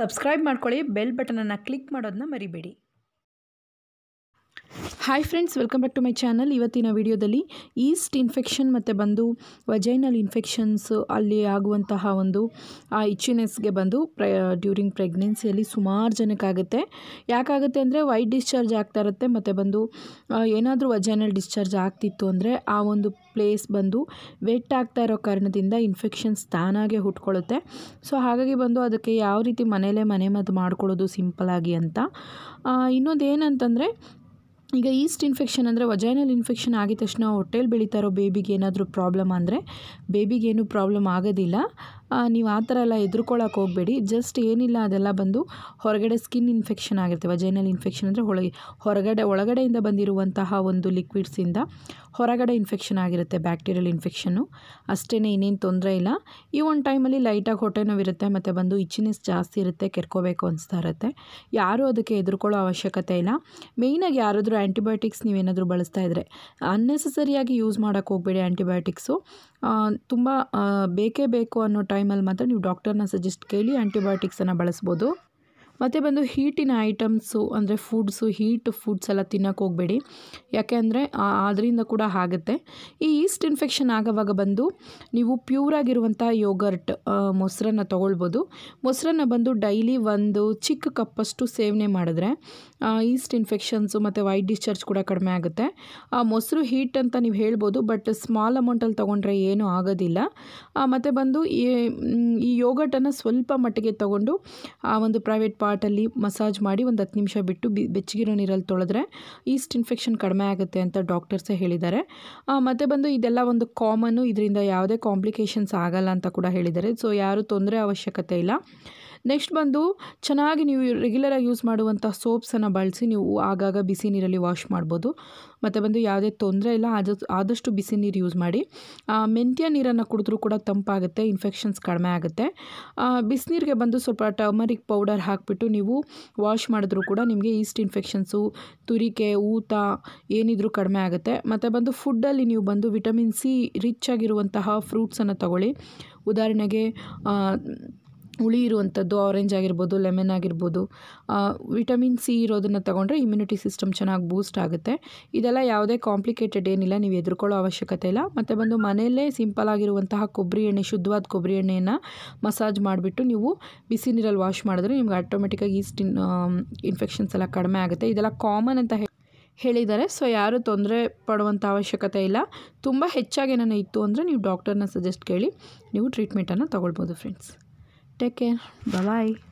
Subscribe ಮಾಡ್ಕೊಳ್ಳಿ bell ಬಟನನ್ನು click ಮಾಡೋದನ್ನ ಮರಿಬೇಡಿ hi friends welcome back to my channel ಇವತ್ತಿನ ವಿಡಿಯೋದಲ್ಲಿ ಈಸ್ಟ್ ಇನ್ಫೆಕ್ಷನ್ ಮತ್ತು ಬಂದು ವಜೈನಲ್ ಇನ್ಫೆಕ್ಷನ್ಸ್ uh, ಅಲ್ಲಿ ಆಗುವಂತಹ ಒಂದು ಆ ಇಚ್ಚಿನೆಸ್ಗೆ ಬಂದು ಪ್ರ ಡ್ಯೂರಿಂಗ್ uh, ಪ್ರೆಗ್ನೆನ್ಸಿಯಲ್ಲಿ ಸುಮಾರು ಜನಕ್ಕಾಗುತ್ತೆ ಯಾಕಾಗುತ್ತೆ ಅಂದರೆ ವೈಟ್ ಡಿಸ್ಚಾರ್ಜ್ ಆಗ್ತಾ ಇರುತ್ತೆ ಮತ್ತು ಬಂದು ಏನಾದರೂ ವಜೈನಲ್ ಡಿಸ್ಚಾರ್ಜ್ ಆಗ್ತಿತ್ತು ಅಂದರೆ ಆ ಒಂದು ಪ್ಲೇಸ್ ಬಂದು ವೆಟ್ ಆಗ್ತಾ ಇರೋ ಕಾರಣದಿಂದ ಇನ್ಫೆಕ್ಷನ್ಸ್ ತಾನಾಗೆ ಹುಟ್ಕೊಳ್ಳುತ್ತೆ ಸೊ ಹಾಗಾಗಿ ಬಂದು ಅದಕ್ಕೆ ಯಾವ ರೀತಿ ಮನೇಲೆ ಮನೆ ಮದ್ದು ಮಾಡ್ಕೊಳ್ಳೋದು ಆಗಿ ಅಂತ ಇನ್ನೊಂದು ಏನಂತಂದರೆ ಈಗ ಈಸ್ಟ್ ಇನ್ಫೆಕ್ಷನ್ ಅಂದರೆ ವಜೈನಲ್ ಇನ್ಫೆಕ್ಷನ್ ಆಗಿದ ತಕ್ಷಣ ಹೊಟ್ಟೆಲಿ ಬೆಳೀತಾ ಬೇಬಿಗೆ ಏನಾದರೂ ಪ್ರಾಬ್ಲಮ್ ಅಂದರೆ ಬೇಬಿಗೇನು ಪ್ರಾಬ್ಲಮ್ ಆಗೋದಿಲ್ಲ ನೀವು ಆ ಥರ ಎಲ್ಲ ಎದುರ್ಕೊಳ್ಳೋಕೆ ಹೋಗಬೇಡಿ ಜಸ್ಟ್ ಏನಿಲ್ಲ ಅದೆಲ್ಲ ಬಂದು ಹೊರಗಡೆ ಸ್ಕಿನ್ ಇನ್ಫೆಕ್ಷನ್ ಆಗಿರುತ್ತೆ ವಜೈನಲ್ ಇನ್ಫೆಕ್ಷನ್ ಅಂದರೆ ಹೊಳಗೆ ಹೊರಗಡೆ ಒಳಗಡೆಯಿಂದ ಬಂದಿರುವಂತಹ ಒಂದು ಲಿಕ್ವಿಡ್ಸಿಂದ ಹೊರಗಡೆ ಇನ್ಫೆಕ್ಷನ್ ಆಗಿರುತ್ತೆ ಬ್ಯಾಕ್ಟೀರಿಯಲ್ ಇನ್ಫೆಕ್ಷನ್ನು ಅಷ್ಟೇ ಇನ್ನೇನು ತೊಂದರೆ ಇಲ್ಲ ಈ ಒಂದು ಟೈಮಲ್ಲಿ ಲೈಟಾಗಿ ಹೊಟ್ಟೆ ಇರುತ್ತೆ ಮತ್ತು ಬಂದು ಇಚ್ಚಿನೆಸ್ ಜಾಸ್ತಿ ಇರುತ್ತೆ ಕೆರ್ಕೋಬೇಕು ಅನಿಸ್ತಾ ಇರುತ್ತೆ ಯಾರೂ ಅದಕ್ಕೆ ಎದುರ್ಕೊಳ್ಳೋ ಅವಶ್ಯಕತೆ ಇಲ್ಲ ಮೇಯ್ನಾಗಿ ಯಾರಾದರೂ ಆ್ಯಂಟಿಬಯೋಟಿಕ್ಸ್ ನೀವೇನಾದರೂ ಬಳಸ್ತಾ ಇದ್ದರೆ ಅನ್ನೆಸಸರಿಯಾಗಿ ಯೂಸ್ ಮಾಡೋಕ್ಕೆ ಹೋಗಬೇಡಿ ಆ್ಯಂಟಿಬಯೋಟಿಕ್ಸು ತುಂಬ ಬೇಕೇ ಬೇಕು ಅನ್ನೋ ಟೈಮಲ್ಲಿ ಮಾತ್ರ ನೀವು ಡಾಕ್ಟರ್ನ ಸಜೆಸ್ಟ್ ಕೇಳಿ ಆ್ಯಂಟಿಬಯೋಟಿಕ್ಸನ್ನು ಬಳಸ್ಬೋದು ಮತ್ತು ಬಂದು ಹೀಟಿನ ಐಟಮ್ಸು ಅಂದರೆ ಫುಡ್ಸು ಹೀಟ್ ಫುಡ್ಸ್ ಎಲ್ಲ ತಿನ್ನೋಕೆ ಹೋಗಬೇಡಿ ಯಾಕೆ ಅಂದರೆ ಅದರಿಂದ ಕೂಡ ಆಗುತ್ತೆ ಈ ಈಸ್ಟ್ ಇನ್ಫೆಕ್ಷನ್ ಆಗೋವಾಗ ಬಂದು ನೀವು ಪ್ಯೂರಾಗಿರುವಂಥ ಯೋಗರ್ಟ್ ಮೊಸರನ್ನು ತೊಗೊಳ್ಬೋದು ಮೊಸರನ್ನು ಬಂದು ಡೈಲಿ ಒಂದು ಚಿಕ್ಕ ಕಪ್ಪಷ್ಟು ಸೇವನೆ ಮಾಡಿದ್ರೆ ಈಸ್ಟ್ ಇನ್ಫೆಕ್ಷನ್ಸು ಮತ್ತು ವೈಟ್ ಡಿಸ್ಚಾರ್ಜ್ ಕೂಡ ಕಡಿಮೆ ಆಗುತ್ತೆ ಆ ಮೊಸರು ಹೀಟ್ ಅಂತ ನೀವು ಹೇಳ್ಬೋದು ಬಟ್ ಸ್ಮಾಲ್ ಅಮೌಂಟಲ್ಲಿ ತೊಗೊಂಡ್ರೆ ಏನೂ ಆಗೋದಿಲ್ಲ ಮತ್ತು ಬಂದು ಈ ಯೋಗರ್ಟನ್ನು ಸ್ವಲ್ಪ ಮಟ್ಟಿಗೆ ತೊಗೊಂಡು ಆ ಒಂದು ಪ್ರೈವೇಟ್ ಪಾಟಲ್ಲಿ ಮಸಾಜ್ ಮಾಡಿ ಒಂದು ಹತ್ತು ನಿಮಿಷ ಬಿಟ್ಟು ಬಿ ಬೆಚ್ಚಗಿರೋ ನೀರಲ್ಲಿ ತೊಳೆದ್ರೆ ಈಸ್ಟ್ ಇನ್ಫೆಕ್ಷನ್ ಕಡಿಮೆ ಆಗುತ್ತೆ ಅಂತ ಡಾಕ್ಟರ್ಸೇ ಹೇಳಿದ್ದಾರೆ ಮತ್ತು ಬಂದು ಇದೆಲ್ಲ ಒಂದು ಕಾಮನ್ನು ಇದರಿಂದ ಯಾವುದೇ ಕಾಂಪ್ಲಿಕೇಶನ್ಸ್ ಆಗಲ್ಲ ಅಂತ ಕೂಡ ಹೇಳಿದ್ದಾರೆ ಸೊ ಯಾರೂ ತೊಂದರೆ ಅವಶ್ಯಕತೆ ಇಲ್ಲ ನೆಕ್ಸ್ಟ್ ಬಂದು ಚೆನ್ನಾಗಿ ನೀವು ರೆಗ್ಯುಲರಾಗಿ ಯೂಸ್ ಮಾಡುವಂಥ ಸೋಪ್ಸನ್ನು ಬಳಸಿ ನೀವು ಆಗಾಗ ಬಿಸಿ ನೀರಲ್ಲಿ ವಾಶ್ ಮಾಡ್ಬೋದು ಮತ್ತು ಬಂದು ಯಾವುದೇ ತೊಂದರೆ ಇಲ್ಲ ಆದಷ್ಟು ಬಿಸಿ ನೀರು ಯೂಸ್ ಮಾಡಿ ಮೆಂತ್ಯ ನೀರನ್ನು ಕುಡಿದ್ರೂ ಕೂಡ ತಂಪಾಗುತ್ತೆ ಇನ್ಫೆಕ್ಷನ್ಸ್ ಕಡಿಮೆ ಆಗುತ್ತೆ ಬಿಸಿನೀರಿಗೆ ಬಂದು ಸ್ವಲ್ಪ ಟರ್ಮರಿಕ್ ಪೌಡರ್ ಹಾಕಿಬಿಟ್ಟು ನೀವು ವಾಶ್ ಮಾಡಿದ್ರೂ ಕೂಡ ನಿಮಗೆ ಈಸ್ಟ್ ಇನ್ಫೆಕ್ಷನ್ಸು ತುರಿಕೆ ಊತ ಏನಿದ್ರೂ ಕಡಿಮೆ ಆಗುತ್ತೆ ಮತ್ತು ಬಂದು ಫುಡ್ಡಲ್ಲಿ ನೀವು ಬಂದು ವಿಟಮಿನ್ ಸಿ ರಿಚ್ ಆಗಿರುವಂತಹ ಫ್ರೂಟ್ಸನ್ನು ತಗೊಳ್ಳಿ ಉದಾಹರಣೆಗೆ ಹುಳಿ ಇರುವಂಥದ್ದು ಆರೆಂಜ್ ಆಗಿರ್ಬೋದು ಲೆಮನ್ ಆಗಿರ್ಬೋದು ವಿಟಮಿನ್ ಸಿ ಇರೋದನ್ನು ತೊಗೊಂಡ್ರೆ ಇಮ್ಯುನಿಟಿ ಸಿಸ್ಟಮ್ ಚೆನ್ನಾಗಿ ಬೂಸ್ಟ್ ಆಗುತ್ತೆ ಇದೆಲ್ಲ ಯಾವುದೇ ಕಾಂಪ್ಲಿಕೇಟೆಡ್ ಏನಿಲ್ಲ ನೀವು ಎದುರ್ಕೊಳ್ಳೋ ಅವಶ್ಯಕತೆ ಇಲ್ಲ ಮತ್ತು ಬಂದು ಮನೆಯಲ್ಲೇ ಸಿಂಪಲ್ ಆಗಿರುವಂತಹ ಕೊಬ್ಬರಿ ಎಣ್ಣೆ ಶುದ್ಧವಾದ ಕೊಬ್ಬರಿ ಎಣ್ಣೆಯನ್ನು ಮಸಾಜ್ ಮಾಡಿಬಿಟ್ಟು ನೀವು ಬಿಸಿ ನೀರಲ್ಲಿ ವಾಶ್ ಮಾಡಿದ್ರೆ ನಿಮ್ಗೆ ಆಟೋಮೆಟಿಕ್ಕಾಗಿ ಈಸ್ಟ್ ಇನ್ ಇನ್ಫೆಕ್ಷನ್ಸ್ ಎಲ್ಲ ಕಡಿಮೆ ಆಗುತ್ತೆ ಇದೆಲ್ಲ ಕಾಮನ್ ಅಂತ ಹೇಳಿದ್ದಾರೆ ಸೊ ಯಾರೂ ತೊಂದರೆ ಪಡುವಂಥ ಅವಶ್ಯಕತೆ ಇಲ್ಲ ತುಂಬ ಹೆಚ್ಚಾಗಿ ಏನೇನು ಇತ್ತು ಅಂದರೆ ನೀವು ಡಾಕ್ಟರ್ನ ಸಜೆಸ್ಟ್ ಕೇಳಿ ನೀವು ಟ್ರೀಟ್ಮೆಂಟನ್ನು ತೊಗೊಳ್ಬೋದು friends Take care. Bye bye.